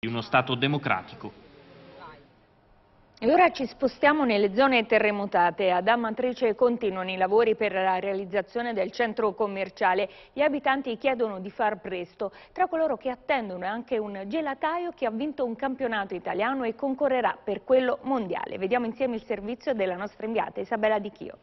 di uno Stato democratico. E ora ci spostiamo nelle zone terremotate. Ad Amatrice continuano i lavori per la realizzazione del centro commerciale. Gli abitanti chiedono di far presto. Tra coloro che attendono è anche un gelataio che ha vinto un campionato italiano e concorrerà per quello mondiale. Vediamo insieme il servizio della nostra inviata Isabella Di Chio.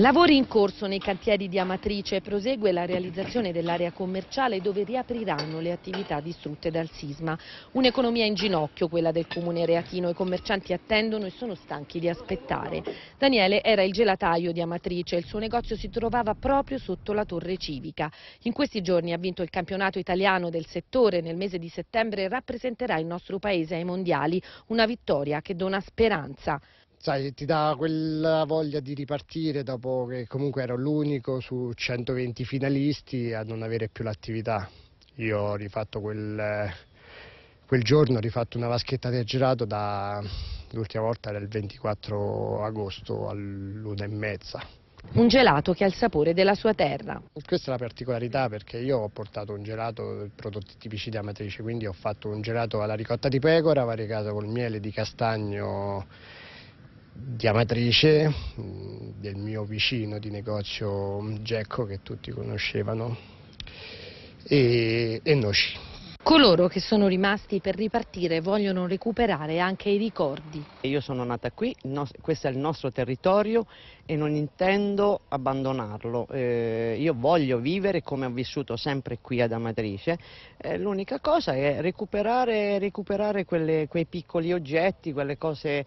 Lavori in corso nei cantieri di Amatrice, prosegue la realizzazione dell'area commerciale dove riapriranno le attività distrutte dal sisma. Un'economia in ginocchio, quella del comune reatino, i commercianti attendono e sono stanchi di aspettare. Daniele era il gelataio di Amatrice, il suo negozio si trovava proprio sotto la torre civica. In questi giorni ha vinto il campionato italiano del settore, nel mese di settembre rappresenterà il nostro paese ai mondiali, una vittoria che dona speranza sai, ti dà quella voglia di ripartire dopo che comunque ero l'unico su 120 finalisti a non avere più l'attività. Io ho rifatto quel, quel giorno, ho rifatto una vaschetta di girato da l'ultima volta era il 24 agosto all'una e mezza. Un gelato che ha il sapore della sua terra. Questa è la particolarità perché io ho portato un gelato, prodotti tipici di Amatrice, quindi ho fatto un gelato alla ricotta di pecora variegato col miele di castagno di Amatrice, mm, del mio vicino di negozio mm, Gecco che tutti conoscevano e, e Noci. Coloro che sono rimasti per ripartire vogliono recuperare anche i ricordi. Io sono nata qui, questo è il nostro territorio e non intendo abbandonarlo. Eh, io voglio vivere come ho vissuto sempre qui ad Amatrice. Eh, l'unica cosa è recuperare, recuperare quelle, quei piccoli oggetti, quelle cose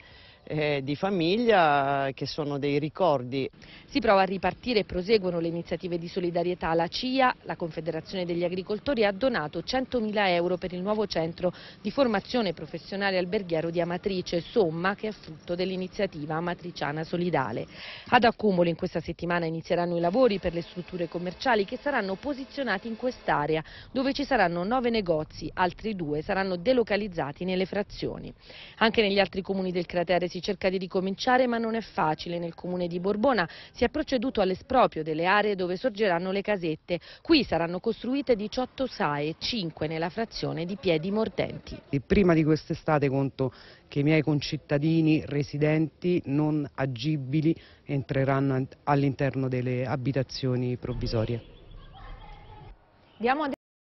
eh, di famiglia eh, che sono dei ricordi. Si prova a ripartire e proseguono le iniziative di solidarietà. La CIA, la Confederazione degli Agricoltori, ha donato 100.000 euro per il nuovo centro di formazione professionale alberghiero di Amatrice, somma che è frutto dell'iniziativa amatriciana solidale. Ad accumulo in questa settimana inizieranno i lavori per le strutture commerciali che saranno posizionati in quest'area, dove ci saranno nove negozi, altri due saranno delocalizzati nelle frazioni. Anche negli altri comuni del cratere si cerca di ricominciare ma non è facile. Nel comune di Borbona si è proceduto all'esproprio delle aree dove sorgeranno le casette. Qui saranno costruite 18 SAE, 5 nella frazione di Piedi Mordenti. E prima di quest'estate conto che i miei concittadini residenti non agibili entreranno all'interno delle abitazioni provvisorie.